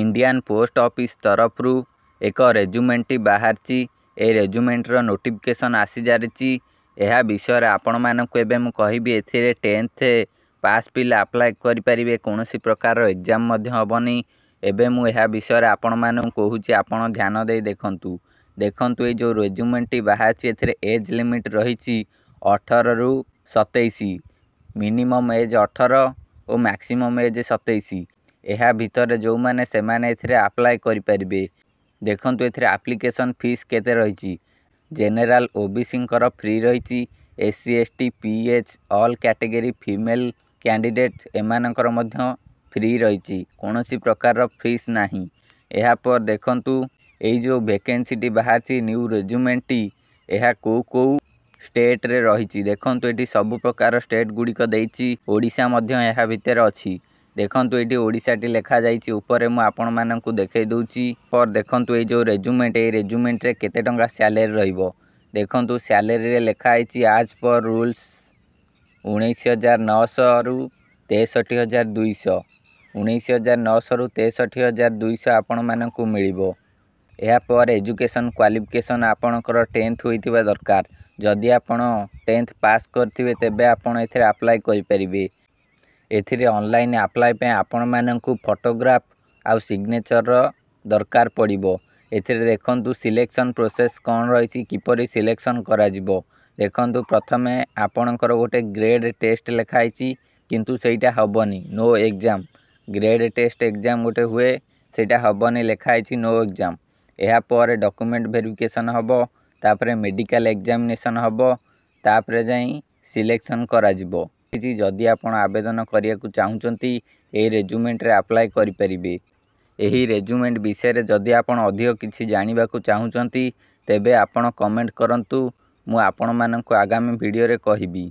Indian post office ତରଫରୁ ଏକ ରେଜୁମେଣ୍ଟଟି ବାହାରିଛି ଏ ରେଜୁମେଣ୍ଟର ନୋଟିଫିକେସନ୍ ଆସି ଆସିଯାରିଛି ଏହା ବିଷୟରେ ଆପଣମାନଙ୍କୁ ଏବେ ମୁଁ କହିବି ଏଥିରେ ଟେନ୍ଥ ପାସ୍ ପିଲା ଆପ୍ଲାଏ କରିପାରିବେ କୌଣସି ପ୍ରକାରର ଏକ୍ଜାମ୍ ମଧ୍ୟ ହେବନି ଏବେ ମୁଁ ଏହା ବିଷୟରେ ଆପଣମାନଙ୍କୁ କହୁଛି ଆପଣ ଧ୍ୟାନ ଦେଇ ଦେଖନ୍ତୁ ଦେଖନ୍ତୁ ଏଇ ଯେଉଁ ରେଜୁମେଣ୍ଟଟି ବାହାରିଛି ଏଥିରେ ଏଜ୍ ଲିମିଟ୍ ରହିଛି ଅଠରରୁ ସତେଇଶ ମିନିମମ୍ ଏଜ୍ ଅଠର ଓ ମ୍ୟାକ୍ସିମମ୍ ଏଜ୍ ସତେଇଶ ଏହା ଭିତରେ ଯେଉଁମାନେ ସେମାନେ ଏଥିରେ ଆପ୍ଲାଏ କରିପାରିବେ ଦେଖନ୍ତୁ ଏଥିରେ ଆପ୍ଲିକେସନ୍ ଫିସ୍ କେତେ ରହିଛି ଜେନେରାଲ୍ ଓବିସିଙ୍କର ଫ୍ରି ରହିଛି S C S T P H all category female candidate ଏମାନଙ୍କର ମଧ୍ୟ ଫ୍ରି ରହିଛି କୌଣସି ପ୍ରକାରର ଫିସ୍ ନାହିଁ ଏହାପରେ ଦେଖନ୍ତୁ ଏଇ ଯେଉଁ ଭେକେନ୍ସିଟି ବାହାରିଛି ନ୍ୟୁ ରେଜୁମେଣ୍ଟଟି ଏହା କେଉଁ କେଉଁ ଷ୍ଟେଟ୍ରେ ରହିଛି ଦେଖନ୍ତୁ ଏଠି ସବୁ ପ୍ରକାର ଷ୍ଟେଟ୍ ଗୁଡ଼ିକ ଦେଇଛି ଓଡ଼ିଶା ମଧ୍ୟ ଏହା ଭିତରେ ଅଛି ଦେଖନ୍ତୁ ଏଇଠି ଓଡ଼ିଶାଟି ଲେଖାଯାଇଛି ଉପରେ ମୁଁ ଆପଣମାନଙ୍କୁ ଦେଖାଇ ଦେଉଛି ପର ଦେଖନ୍ତୁ ଏଇ ଯେଉଁ ରେଜୁମେଣ୍ଟ ଏଇ ରେଜୁମେଣ୍ଟରେ କେତେ ଟଙ୍କା ସ୍ୟାଲେରି ରହିବ ଦେଖନ୍ତୁ ସ୍ୟାଲେରିରେ ଲେଖା ହେଇଛି ଆଜ୍ ପର୍ ରୁଲ୍ସ ଉଣେଇଶି ହଜାର ନଅଶହରୁ ତେଷଠି ହଜାର ଦୁଇଶହ ଉଣେଇଶି ହଜାର ନଅଶହରୁ ତେଷଠି ହଜାର ଦୁଇଶହ ଆପଣମାନଙ୍କୁ ମିଳିବ ଏହାପରେ ଏଜୁକେସନ୍ କ୍ୱାଲିଫିକେସନ୍ ଆପଣଙ୍କର ଟେନ୍ଥ ହୋଇଥିବା ଦରକାର ଯଦି ଆପଣ ଟେନ୍ଥ ପାସ୍ କରିଥିବେ ତେବେ ଆପଣ ଏଥିରେ ଆପ୍ଲାଏ କରିପାରିବେ ଏଥିରେ ଅନଲାଇନ୍ ଆପ୍ଲାଏ ପାଇଁ ଆପଣମାନଙ୍କୁ ଫଟୋଗ୍ରାଫ୍ ଆଉ ସିଗ୍ନେଚର୍ର ଦରକାର ପଡ଼ିବ ଏଥିରେ ଦେଖନ୍ତୁ ସିଲେକ୍ସନ୍ ପ୍ରୋସେସ୍ କ'ଣ ରହିଛି କିପରି ସିଲେକ୍ସନ୍ କରାଯିବ ଦେଖନ୍ତୁ ପ୍ରଥମେ ଆପଣଙ୍କର ଗୋଟେ ଗ୍ରେଡ଼୍ ଟେଷ୍ଟ ଲେଖା ହେଇଛି କିନ୍ତୁ ସେଇଟା ହେବନି no exam grade test exam ଗୋଟେ ହୁଏ ସେଇଟା ହେବନି ଲେଖା ହେଇଛି ନୋ ଏକ୍ଜାମ୍ ଏହାପରେ ଡକୁମେଣ୍ଟ ଭେରିଫିକେସନ୍ ହେବ ତାପରେ ମେଡ଼ିକାଲ ଏକ୍ଜାମିନେସନ୍ ହେବ ତାପରେ ଯାଇ ସିଲେକ୍ସନ୍ କରାଯିବ ରଖିଛି ଯଦି ଆପଣ ଆବେଦନ କରିବାକୁ ଚାହୁଁଛନ୍ତି ଏହି ରେଜୁମେଣ୍ଟରେ ଆପ୍ଲାଏ କରିପାରିବେ ଏହି ରେଜୁମେଣ୍ଟ ବିଷୟରେ ଯଦି ଆପଣ ଅଧିକ କିଛି ଜାଣିବାକୁ ଚାହୁଁଛନ୍ତି ତେବେ ଆପଣ କମେଣ୍ଟ କରନ୍ତୁ ମୁଁ ଆପଣମାନଙ୍କୁ ଆଗାମୀ ଭିଡ଼ିଓରେ କହିବି